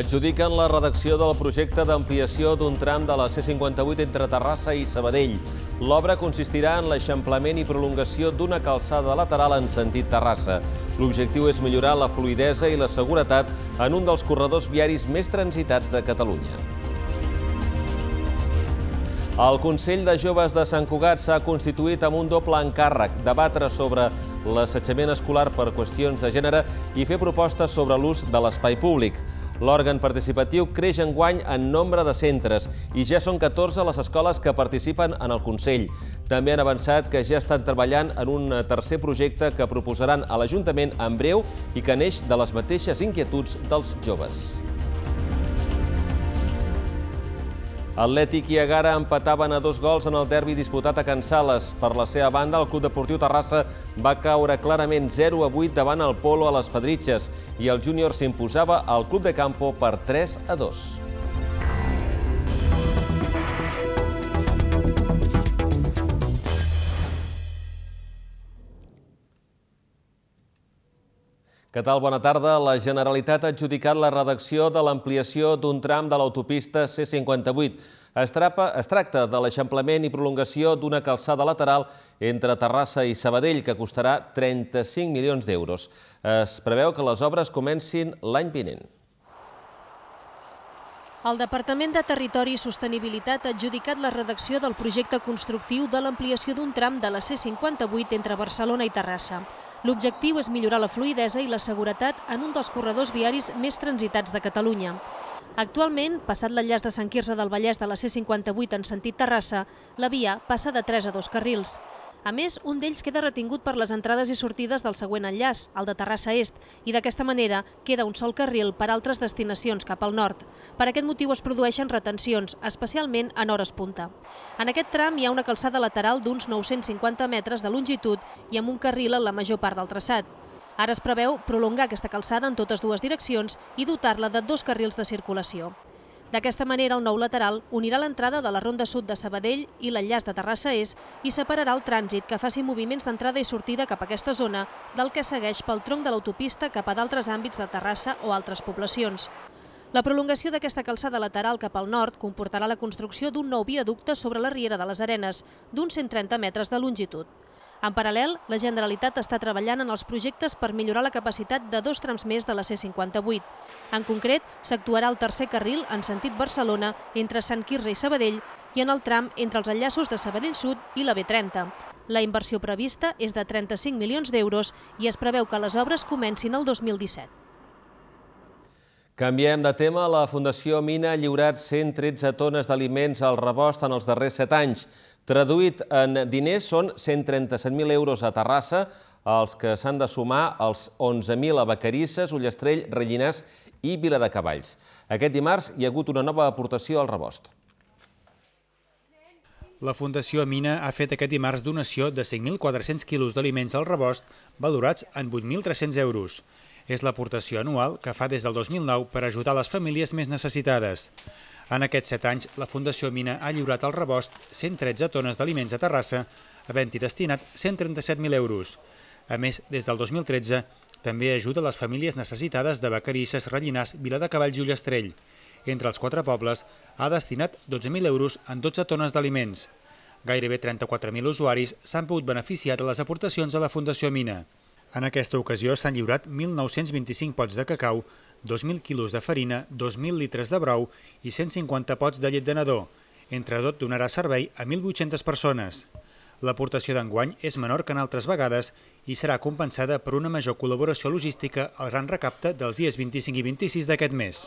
adjudiquen la redacció del projecte d'ampliació d'un tram de la C-58 entre Terrassa i Sabadell. L'obra consistirà en l'eixamplament i prolongació d'una calçada lateral en sentit Terrassa. L'objectiu és millorar la fluidesa i la seguretat en un dels corredors viaris més transitats de Catalunya. El Consell de Joves de Sant Cugat s'ha constituït amb un doble encàrrec, debatre sobre l'assetjament escolar per qüestions de gènere i fer propostes sobre l'ús de l'espai públic. L'òrgan participatiu creix en guany en nombre de centres i ja són 14 les escoles que participen en el Consell. També han avançat que ja estan treballant en un tercer projecte que proposaran a l'Ajuntament en breu i que neix de les mateixes inquietuds dels joves. Atlètic i Agara empataven a dos gols en el derbi disputat a Can Sales. Per la seva banda, el Club Deportiu Terrassa va caure clarament 0 a 8 davant el Polo a les Pedritxes i el Júnior s'imposava al Club de Campo per 3 a 2. Què tal? Bona tarda. La Generalitat ha adjudicat la redacció de l'ampliació d'un tram de l'autopista C58. Es, es tracta de l'eixamplament i prolongació d'una calçada lateral entre Terrassa i Sabadell, que costarà 35 milions d'euros. Es preveu que les obres comencin l'any vinent. El Departament de Territori i Sostenibilitat ha adjudicat la redacció del projecte constructiu de l'ampliació d'un tram de la C-58 entre Barcelona i Terrassa. L'objectiu és millorar la fluidesa i la seguretat en un dels corredors viaris més transitats de Catalunya. Actualment, passat l'enllaç de Sant Quirze del Vallès de la C-58 en sentit Terrassa, la via passa de 3 a 2 carrils. A més, un d'ells queda retingut per les entrades i sortides del següent enllaç, el de Terrassa Est, i d'aquesta manera queda un sol carril per altres destinacions cap al nord. Per aquest motiu es produeixen retencions, especialment en hores punta. En aquest tram hi ha una calçada lateral d'uns 950 metres de longitud i amb un carril en la major part del traçat. Ara es preveu prolongar aquesta calçada en totes dues direccions i dotar-la de dos carrils de circulació. D'aquesta manera, el nou lateral unirà l'entrada de la Ronda Sud de Sabadell i l'enllaç de Terrassa És i separarà el trànsit que faci moviments d'entrada i sortida cap a aquesta zona del que segueix pel tronc de l'autopista cap a d'altres àmbits de Terrassa o altres poblacions. La prolongació d'aquesta calçada lateral cap al nord comportarà la construcció d'un nou viaducte sobre la Riera de les Arenes, d'uns 130 metres de longitud. En paral·lel, la Generalitat està treballant en els projectes per millorar la capacitat de dos trams més de la C-58. En concret, s'actuarà el tercer carril en sentit Barcelona entre Sant Quirze i Sabadell i en el tram entre els enllaços de Sabadell Sud i la B30. La inversió prevista és de 35 milions d'euros i es preveu que les obres comencin el 2017. Canviem de tema. La Fundació Mina ha lliurat 113 tones d'aliments al rebost en els darrers 7 anys. Traduït en diners, són 137.000 euros a Terrassa, els que s'han de sumar als 11.000 a Vacarisses, Ullastrell, Rellinàs i Viladecavalls. Aquest dimarts hi ha hagut una nova aportació al rebost. La Fundació Amina ha fet aquest dimarts donació de 5.400 quilos d'aliments al rebost, valorats en 8.300 euros. És l'aportació anual que fa des del 2009 per ajudar les famílies més necessitades. En aquests set anys, la Fundació Mina ha lliurat al rebost 113 tones d'aliments a Terrassa, havent-hi destinat 137.000 euros. A més, des del 2013, també ajuda les famílies necessitades de Vacarisses, Rellinars, Viladecavalls i Ullastrell. Entre els quatre pobles, ha destinat 12.000 euros en 12 tones d'aliments. Gairebé 34.000 usuaris s'han pogut beneficiar de les aportacions a la Fundació Mina. En aquesta ocasió s'han lliurat 1.925 pots de cacau 2.000 quilos de farina, 2.000 litres de brou i 150 pots de llet de nadó. Entre tot donarà servei a 1.800 persones. L'aportació d'enguany és menor que en altres vegades i serà compensada per una major col·laboració logística al gran recapte dels dies 25 i 26 d'aquest mes.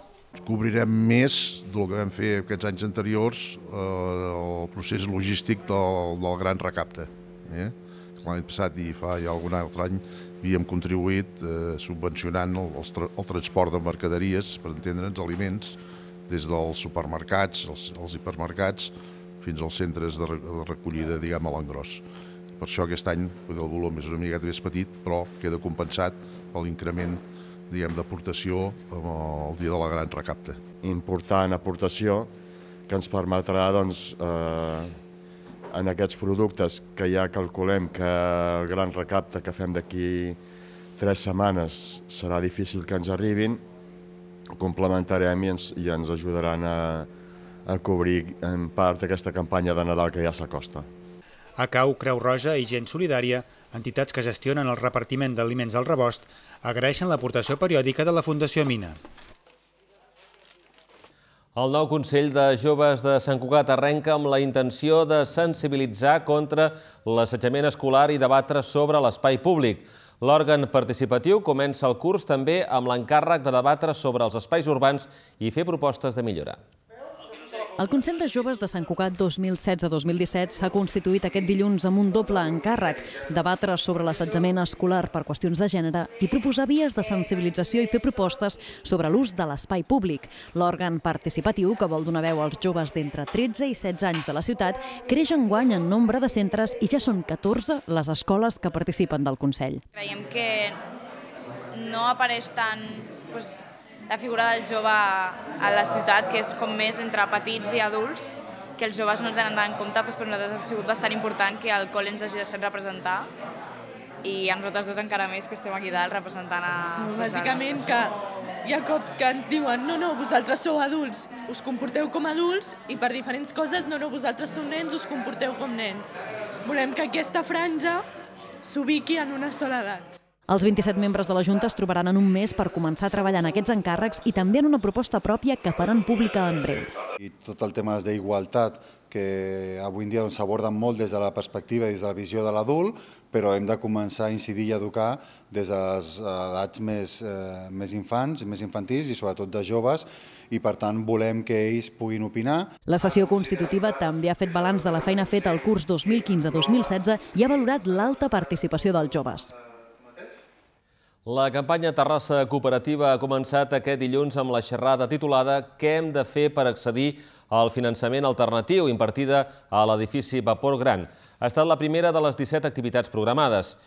Cobrirem més del que vam fer aquests anys anteriors eh, el procés logístic del, del gran recapte. Eh? L'any passat i fa ja algun altre any havíem contribuït eh, subvencionant el, transport de mercaderies, per entendre'ns, aliments, des dels supermercats, els, els hipermercats, fins als centres de, recollida, diguem, a l'engròs. Per això aquest any el volum és una mica més petit, però queda compensat per l'increment diguem, d'aportació al dia de la gran recapta. Important aportació que ens permetrà doncs, eh, en aquests productes que ja calculem que el gran recapte que fem d'aquí tres setmanes serà difícil que ens arribin, complementarem i ens, i ens ajudaran a, a cobrir en part aquesta campanya de Nadal que ja s'acosta. A Cau, Creu Roja i Gent Solidària, entitats que gestionen el repartiment d'aliments al rebost, agraeixen l'aportació periòdica de la Fundació Mina. El nou Consell de Joves de Sant Cugat arrenca amb la intenció de sensibilitzar contra l'assetjament escolar i debatre sobre l'espai públic. L'òrgan participatiu comença el curs també amb l'encàrrec de debatre sobre els espais urbans i fer propostes de millora. El Consell de Joves de Sant Cugat 2016-2017 s'ha constituït aquest dilluns amb un doble encàrrec, debatre sobre l'assetjament escolar per qüestions de gènere i proposar vies de sensibilització i fer propostes sobre l'ús de l'espai públic. L'òrgan participatiu, que vol donar veu als joves d'entre 13 i 16 anys de la ciutat, creix en guany en nombre de centres i ja són 14 les escoles que participen del Consell. Creiem que no apareix tant pues, la figura del jove a la ciutat, que és com més entre petits i adults, que els joves no ens tenen en compte, doncs per nosaltres ha sigut bastant important que el col·le ens hagi deixat representar i a nosaltres dos encara més que estem aquí dalt representant a... bàsicament que hi ha cops que ens diuen no, no, vosaltres sou adults, us comporteu com adults i per diferents coses no, no, vosaltres sou nens, us comporteu com nens. Volem que aquesta franja s'ubiqui en una sola edat. Els 27 membres de la Junta es trobaran en un mes per començar a treballar en aquests encàrrecs i també en una proposta pròpia que faran pública en breu. I tot el tema d'igualtat, que avui en dia doncs, s'aborda molt des de la perspectiva i des de la visió de l'adult, però hem de començar a incidir i educar des de les eh, edats més, eh, més infants, més infantils i sobretot de joves, i per tant volem que ells puguin opinar. La sessió constitutiva també ha fet balanç de la feina feta al curs 2015-2016 i ha valorat l'alta participació dels joves. La campanya Terrassa Cooperativa ha començat aquest dilluns amb la xerrada titulada Què hem de fer per accedir al finançament alternatiu impartida a l'edifici Vapor Gran. Ha estat la primera de les 17 activitats programades.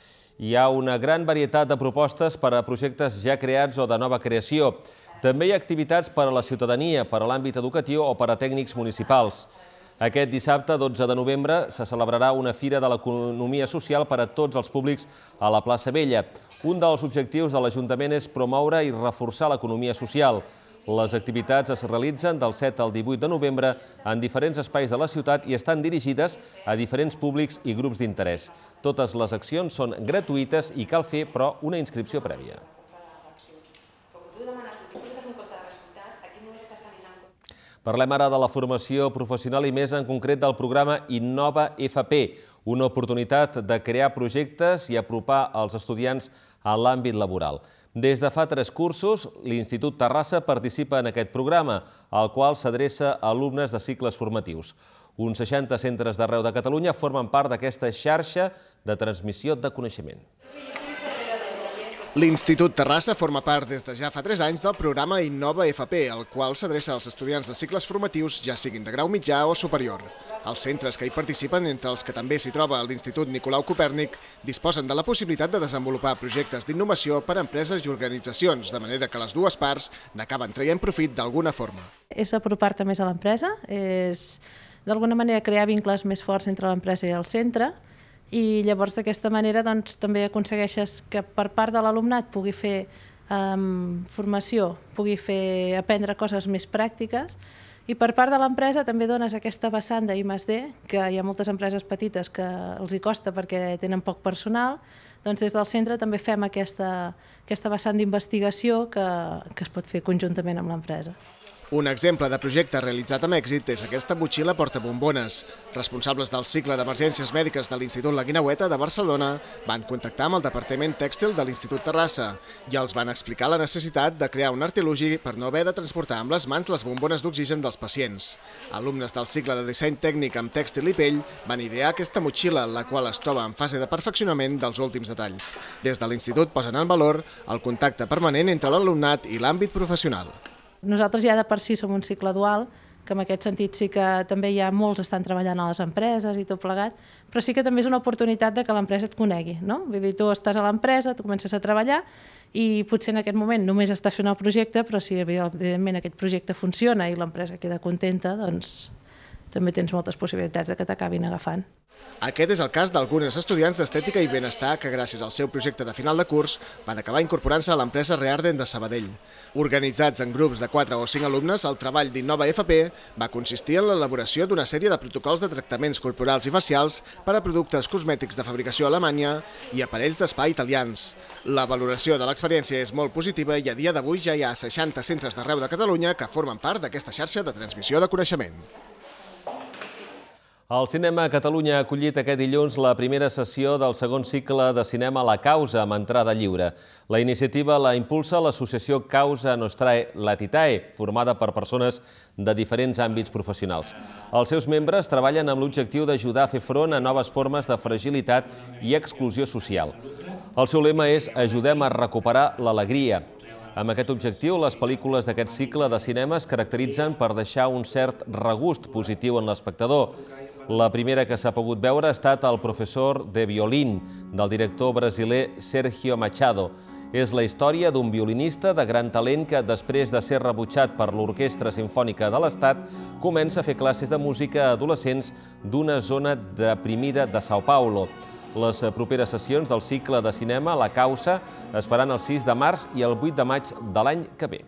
Hi ha una gran varietat de propostes per a projectes ja creats o de nova creació. També hi ha activitats per a la ciutadania, per a l'àmbit educatiu o per a tècnics municipals. Aquest dissabte, 12 de novembre, se celebrarà una fira de l'economia social per a tots els públics a la plaça Vella. Un dels objectius de l'Ajuntament és promoure i reforçar l'economia social. Les activitats es realitzen del 7 al 18 de novembre en diferents espais de la ciutat i estan dirigides a diferents públics i grups d'interès. Totes les accions són gratuïtes i cal fer, però, una inscripció prèvia. Parlem ara de la formació professional i més en concret del programa Innova FP, una oportunitat de crear projectes i apropar els estudiants a l'àmbit laboral. Des de fa tres cursos, l'Institut Terrassa participa en aquest programa, al qual s'adreça a alumnes de cicles formatius. Uns 60 centres d'arreu de Catalunya formen part d'aquesta xarxa de transmissió de coneixement. Sí. L'Institut Terrassa forma part des de ja fa 3 anys del programa Innova FP, el qual s'adreça als estudiants de cicles formatius ja siguin de grau mitjà o superior. Els centres que hi participen, entre els que també s'hi troba l'Institut Nicolau Copèrnic, disposen de la possibilitat de desenvolupar projectes d'innovació per a empreses i organitzacions, de manera que les dues parts n'acaben traient profit d'alguna forma. És apropar-te més a l'empresa, és d'alguna manera crear vincles més forts entre l'empresa i el centre, i llavors d'aquesta manera doncs, també aconsegueixes que per part de l'alumnat pugui fer um, formació, pugui fer aprendre coses més pràctiques i per part de l'empresa també dones aquesta vessant d'IMSD, que hi ha moltes empreses petites que els hi costa perquè tenen poc personal, doncs des del centre també fem aquesta, aquesta vessant d'investigació que, que es pot fer conjuntament amb l'empresa. Un exemple de projecte realitzat amb èxit és aquesta motxilla portabombones. Responsables del cicle d'emergències mèdiques de l'Institut La Guinaueta de Barcelona van contactar amb el Departament Tèxtil de l'Institut Terrassa i els van explicar la necessitat de crear un artilugi per no haver de transportar amb les mans les bombones d'oxigen dels pacients. Alumnes del cicle de disseny tècnic amb tèxtil i pell van idear aquesta motxilla, la qual es troba en fase de perfeccionament dels últims detalls. Des de l'Institut posen en valor el contacte permanent entre l'alumnat i l'àmbit professional. Nosaltres ja de per si som un cicle dual, que en aquest sentit sí que també hi ha molts estan treballant a les empreses i tot plegat, però sí que també és una oportunitat de que l'empresa et conegui, no? Vull dir, tu estàs a l'empresa, tu comences a treballar i potser en aquest moment només estàs fent el projecte, però si evidentment aquest projecte funciona i l'empresa queda contenta, doncs també tens moltes possibilitats de que t'acabin agafant. Aquest és el cas d'algunes estudiants d'estètica i benestar que gràcies al seu projecte de final de curs van acabar incorporant-se a l'empresa Rearden de Sabadell. Organitzats en grups de 4 o 5 alumnes, el treball d'Innova FP va consistir en l'elaboració d'una sèrie de protocols de tractaments corporals i facials per a productes cosmètics de fabricació alemanya i aparells d'espai italians. La valoració de l'experiència és molt positiva i a dia d'avui ja hi ha 60 centres d'arreu de Catalunya que formen part d'aquesta xarxa de transmissió de coneixement. El Cinema Catalunya ha acollit aquest dilluns la primera sessió del segon cicle de cinema La Causa, amb entrada lliure. La iniciativa la impulsa l'associació Causa Nostrae Latitae, formada per persones de diferents àmbits professionals. Els seus membres treballen amb l'objectiu d'ajudar a fer front a noves formes de fragilitat i exclusió social. El seu lema és «Ajudem a recuperar l'alegria». Amb aquest objectiu, les pel·lícules d'aquest cicle de cinema es caracteritzen per deixar un cert regust positiu en l'espectador. La primera que s'ha pogut veure ha estat el professor de violín del director brasiler Sergio Machado. És la història d'un violinista de gran talent que, després de ser rebutjat per l'Orquestra Simfònica de l'Estat, comença a fer classes de música a adolescents d'una zona deprimida de São Paulo. Les properes sessions del cicle de cinema La Causa es faran el 6 de març i el 8 de maig de l'any que ve.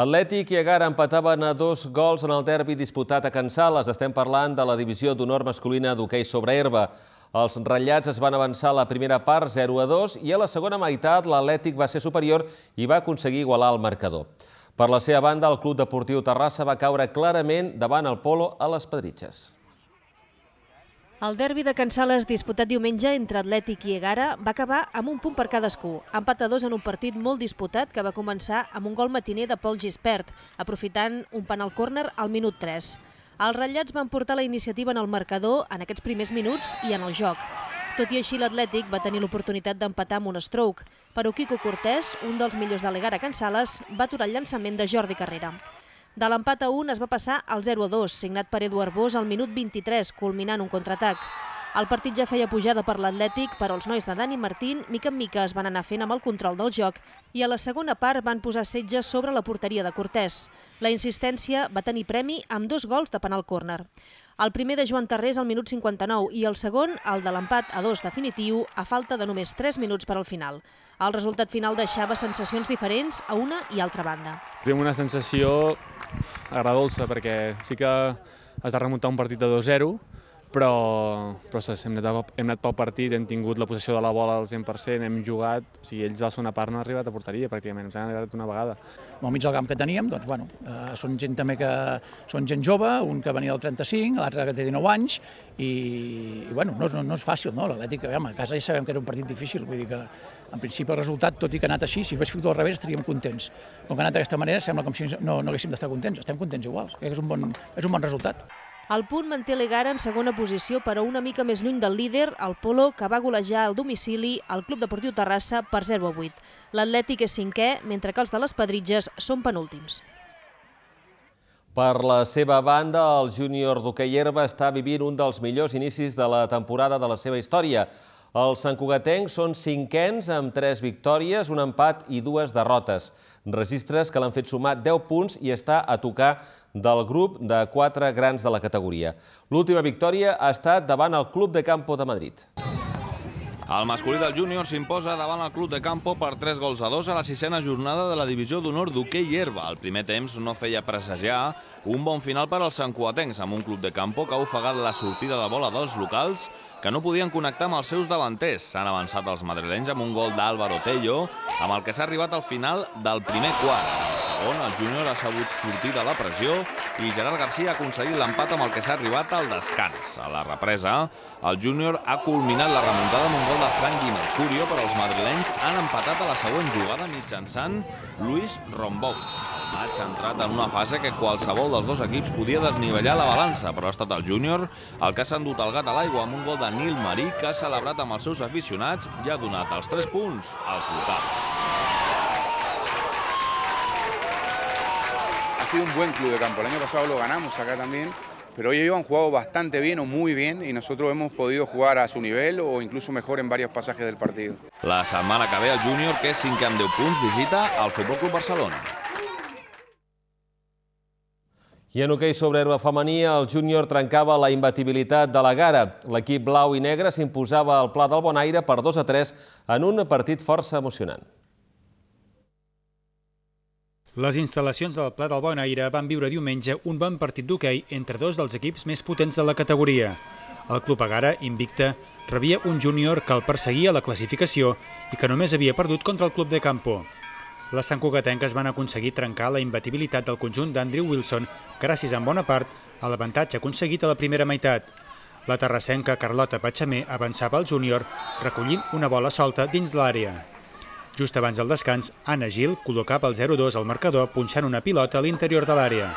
Atlètic i Agar empataven a dos gols en el derbi disputat a Can Sales. Estem parlant de la divisió d'honor masculina d'hoquei sobre herba. Els ratllats es van avançar a la primera part 0 a 2 i a la segona meitat l'Atlètic va ser superior i va aconseguir igualar el marcador. Per la seva banda, el Club Deportiu Terrassa va caure clarament davant el Polo a les Pedritxes. El derbi de Can Sales disputat diumenge entre Atlètic i Egara va acabar amb un punt per cadascú, empat a dos en un partit molt disputat que va començar amb un gol matiner de Pol Gispert, aprofitant un penal córner al minut 3. Els ratllats van portar la iniciativa en el marcador en aquests primers minuts i en el joc. Tot i així, l'Atlètic va tenir l'oportunitat d'empatar amb un stroke, però Quico Cortés, un dels millors de l'Egara Can Sales, va aturar el llançament de Jordi Carrera. De l'empat a 1 es va passar al 0 a 2, signat per Eduard Bós al minut 23, culminant un contraatac. El partit ja feia pujada per l'Atlètic, però els nois de Dani Martín, mica en mica, es van anar fent amb el control del joc i a la segona part van posar setge sobre la porteria de Cortès. La insistència va tenir premi amb dos gols de penal córner. El primer de Joan Tarrés al minut 59 i el segon, el de l'empat a dos definitiu, a falta de només 3 minuts per al final. El resultat final deixava sensacions diferents a una i altra banda. Tenim una sensació agradolça perquè sí que has de remuntar un partit de 2-0, però, però hem, anat, hem anat pel partit, hem tingut la possessió de la bola al 100%, hem jugat, o sigui, ells a la segona part no han arribat a porteria pràcticament, ens han arribat una vegada. Al mig del camp que teníem, doncs, bueno, eh, són gent també que són gent jove, un que venia del 35, l'altre que té 19 anys, i, i bueno, no, no, no és fàcil, no? L'Atlètic, a casa ja sabem que era un partit difícil, vull dir que en principi el resultat, tot i que ha anat així, si hagués fet al revés estaríem contents. Com que ha anat d'aquesta manera, sembla com si no, no haguéssim d'estar contents, estem contents igual, és un bon, és un bon resultat. El punt manté l'Egara en segona posició, però una mica més lluny del líder, el Polo, que va golejar al domicili al Club Deportiu Terrassa per 0 a 8. L'Atlètic és cinquè, mentre que els de les Pedritges són penúltims. Per la seva banda, el júnior d'hoquei herba està vivint un dels millors inicis de la temporada de la seva història. Els santcugatencs són cinquens amb 3 victòries, un empat i dues derrotes. Registres que l'han fet sumar 10 punts i està a tocar del grup de quatre grans de la categoria. L'última victòria ha estat davant el Club de Campo de Madrid. El masculí del júnior s'imposa davant el Club de Campo per 3 gols a 2 a la sisena jornada de la divisió d'honor d'hoquei herba. El primer temps no feia presagiar un bon final per als sancoatencs, amb un Club de Campo que ha ofegat la sortida de bola dels locals que no podien connectar amb els seus davanters. S'han avançat els madrilenys amb un gol d'Álvaro Tello, amb el que s'ha arribat al final del primer quart on el júnior ha sabut sortir de la pressió i Gerard Garcia ha aconseguit l'empat amb el que s'ha arribat al descans. A la represa, el júnior ha culminat la remuntada amb un gol de Frank i Mercurio, però els madrilenys han empatat a la següent jugada mitjançant Luis Rombous. El ha entrat en una fase que qualsevol dels dos equips podia desnivellar la balança, però ha estat el júnior el que s'ha endut el gat a l'aigua amb un gol de Nil Marí que ha celebrat amb els seus aficionats i ha donat els 3 punts als locals. sido un buen club de campo. El año pasado lo ganamos acá también, pero ellos han jugado bastante bien o muy bien y nosotros hemos podido jugar a su nivel o incluso mejor en varios pasajes del partido. La semana que ve el que es cambio de visita al Fútbol Club Barcelona. Y en hoquei sobre herba Manía, el Junior trancaba la imbatibilidad de la gara. equipo blau i se s'imposava al Pla del Bonaire per 2 a 3 en un partit força emocionant. Les instal·lacions del Pla del Bonaire van viure diumenge un bon partit d'hoquei entre dos dels equips més potents de la categoria. El club Agara, invicta, rebia un júnior que el perseguia a la classificació i que només havia perdut contra el club de Campo. Les Cugatenques van aconseguir trencar la imbatibilitat del conjunt d'Andrew Wilson gràcies en bona part a l'avantatge aconseguit a la primera meitat. La terrassenca Carlota Patxamé avançava al júnior recollint una bola solta dins l'àrea. Just abans del descans, Anna Gil col·locava el 0-2 al marcador punxant una pilota a l'interior de l'àrea.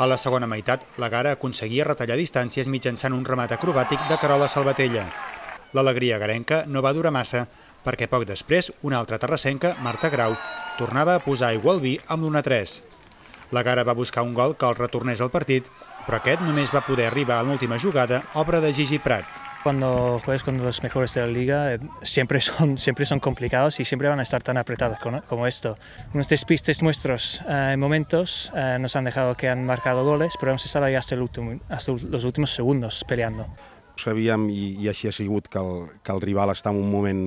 A la segona meitat, la Gara aconseguia retallar distàncies mitjançant un remat acrobàtic de Carola Salvatella. L'alegria garenca no va durar massa, perquè poc després una altra terrassenca, Marta Grau, tornava a posar aigua al vi amb l'1-3. La Gara va buscar un gol que el retornés al partit, però aquest només va poder arribar a l'última jugada, obra de Gigi Prat. Cuando juegas con los mejores de la liga, eh, siempre son, siempre son complicados y siempre van a estar tan apretados como esto. Unos despistes nuestros eh, en momentos eh, nos han dejado que han marcado goles, pero hemos estado ahí hasta los últimos segundos peleando. sabíem, i, i així ha sigut, que el, que el rival està en un moment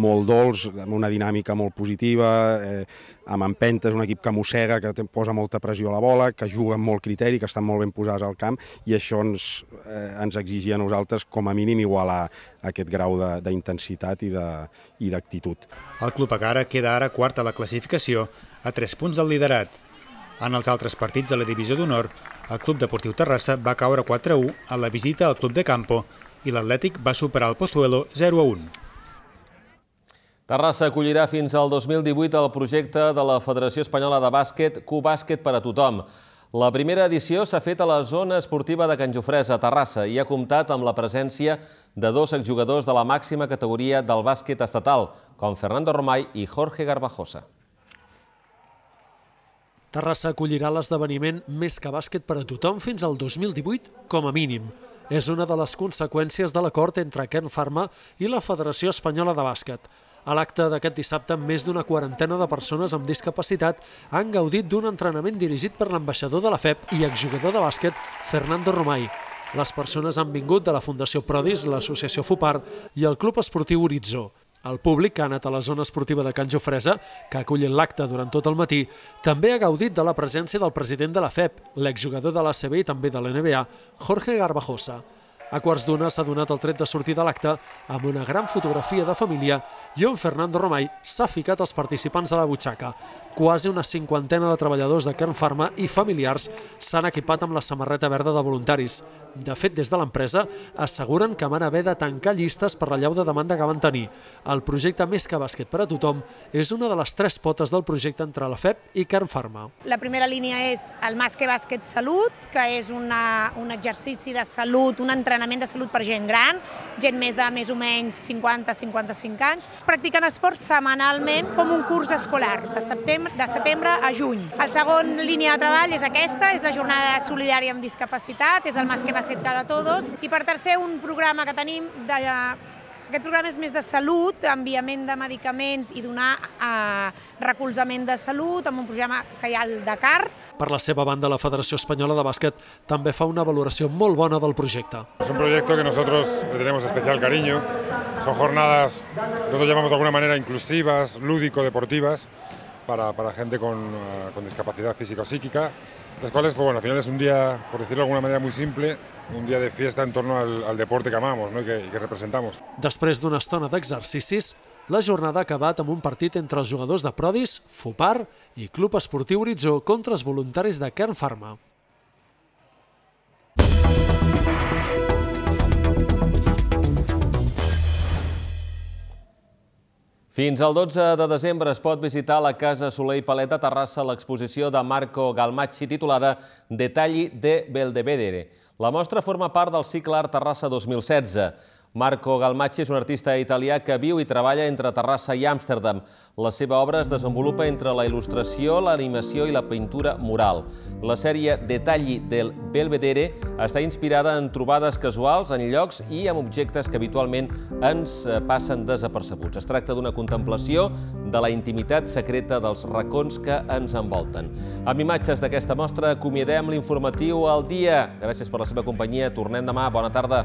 molt dolç, amb una dinàmica molt positiva, eh, amb empentes, un equip que mossega, que te, posa molta pressió a la bola, que juga amb molt criteri, que estan molt ben posats al camp, i això ens, eh, ens exigia a nosaltres, com a mínim, igualar aquest grau d'intensitat i d'actitud. El Club Agara queda ara quart a la classificació, a 3 punts del liderat. En els altres partits de la divisió d'honor, el Club Deportiu Terrassa va caure 4-1 a la visita al Club de Campo i l'Atlètic va superar el Pozuelo 0 1. Terrassa acollirà fins al 2018 el projecte de la Federació Espanyola de Bàsquet Cubàsquet per a tothom. La primera edició s'ha fet a la zona esportiva de Can Jofresa, a Terrassa, i ha comptat amb la presència de dos exjugadors de la màxima categoria del bàsquet estatal, com Fernando Romay i Jorge Garbajosa. Terrassa acollirà l'esdeveniment Més que bàsquet per a tothom fins al 2018, com a mínim. És una de les conseqüències de l'acord entre Ken Farma i la Federació Espanyola de Bàsquet. A l'acte d'aquest dissabte, més d'una quarantena de persones amb discapacitat han gaudit d'un entrenament dirigit per l'ambaixador de la FEP i exjugador de bàsquet, Fernando Romay. Les persones han vingut de la Fundació Prodis, l'associació FUPAR i el Club Esportiu Horitzó. El públic que ha anat a la zona esportiva de Can Jofresa, que ha acollit l'acte durant tot el matí, també ha gaudit de la presència del president de la FEP, l'exjugador de l'ACB i també de l'NBA, Jorge Garbajosa. A quarts d'una s'ha donat el tret de sortir de l'acte amb una gran fotografia de família i on Fernando Romay s'ha ficat els participants a la butxaca, quasi una cinquantena de treballadors de Kern Pharma i familiars s'han equipat amb la samarreta verda de voluntaris. De fet, des de l'empresa asseguren que van haver de tancar llistes per la llau de demanda que van tenir. El projecte Més que bàsquet per a tothom és una de les tres potes del projecte entre la FEP i Kern Pharma. La primera línia és el Més que bàsquet salut, que és una, un exercici de salut, un entrenament de salut per gent gran, gent més de més o menys 50-55 anys. Practiquen esport setmanalment com un curs escolar, de setembre de setembre a juny. El segon línia de treball és aquesta, és la jornada solidària amb discapacitat, és el mas que Basket cada Todos, i per tercer un programa que tenim de aquest programa és més de salut, enviament de medicaments i donar eh, recolzament de salut amb un programa que hi ha al Dakar. Per la seva banda, la Federació Espanyola de Bàsquet també fa una valoració molt bona del projecte. És un projecte que nosaltres tenemos especial cariño. Son jornadas, nosotros llamamos de alguna manera inclusivas, lúdico-deportivas, para, para gente con, uh, con, discapacidad física o psíquica, las cuales, pues bueno, al final es un día, por decirlo de alguna manera muy simple, un dia de fiesta en torno al, al deporte que amamos no? y, que, y que representamos. Després d'una estona d'exercicis, la jornada ha acabat amb un partit entre els jugadors de Prodis, Fopar i Club Esportiu Horitzó contra els voluntaris de Kern Pharma. Fins al 12 de desembre es pot visitar la Casa Soler i Terrassa l'exposició de Marco Galmachi titulada Detalli de Beldevedere. La mostra forma part del cicle Art Terrassa 2016. Marco Galmacci és un artista italià que viu i treballa entre Terrassa i Amsterdam. La seva obra es desenvolupa entre la il·lustració, l'animació i la pintura mural. La sèrie Detalli del Belvedere està inspirada en trobades casuals, en llocs i en objectes que habitualment ens eh, passen desapercebuts. Es tracta d'una contemplació de la intimitat secreta dels racons que ens envolten. Amb imatges d'aquesta mostra acomiadem l'informatiu al dia. Gràcies per la seva companyia. Tornem demà. Bona tarda.